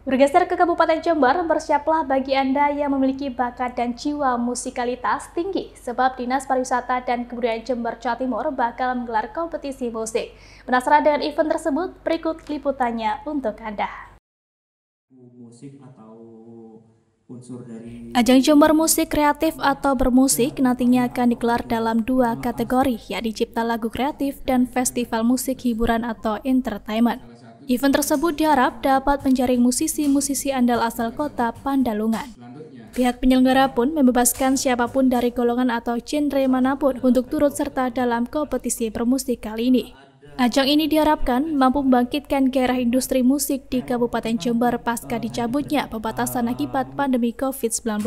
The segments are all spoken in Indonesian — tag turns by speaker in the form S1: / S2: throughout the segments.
S1: Bergeser ke Kabupaten Jember, bersiaplah bagi Anda yang memiliki bakat dan jiwa musikalitas tinggi, sebab Dinas Pariwisata dan Kebudayaan Jember Jawa Timur bakal menggelar kompetisi musik. Penasaran dengan event tersebut? Berikut liputannya untuk Anda. Musik atau unsur dari Ajang Jember Musik Kreatif atau Bermusik nantinya akan digelar dalam dua kategori, yakni Cipta Lagu Kreatif dan Festival Musik Hiburan atau Entertainment. Event tersebut diharap dapat menjaring musisi-musisi andal asal kota Pandalungan. Pihak penyelenggara pun membebaskan siapapun dari golongan atau genre manapun untuk turut serta dalam kompetisi bermusik kali ini. Ajang ini diharapkan mampu membangkitkan gairah industri musik di Kabupaten Jember pasca dicabutnya pembatasan akibat pandemi COVID-19.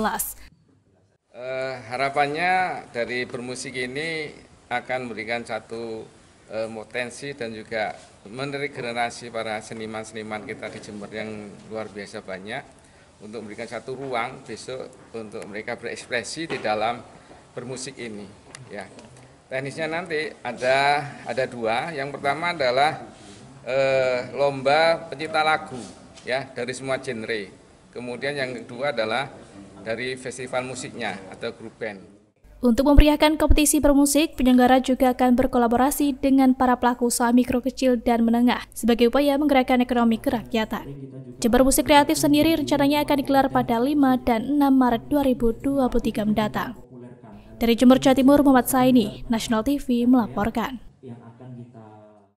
S2: Uh, eh, harapannya dari bermusik ini akan memberikan satu Eh, potensi dan juga generasi para seniman-seniman kita di Jember yang luar biasa banyak untuk memberikan satu ruang besok untuk mereka berekspresi di dalam bermusik ini ya teknisnya nanti ada ada dua yang pertama adalah eh, lomba pencipta lagu ya dari semua genre kemudian yang kedua adalah dari festival musiknya atau grup band
S1: untuk memeriahkan kompetisi bermusik, penyelenggara juga akan berkolaborasi dengan para pelaku usaha mikro kecil dan menengah sebagai upaya menggerakkan ekonomi kerakyatan. Jember Musik Kreatif sendiri rencananya akan digelar pada 5 dan 6 Maret 2023 mendatang. Dari Jember Jawa Timur, Muhammad Saini, National TV melaporkan.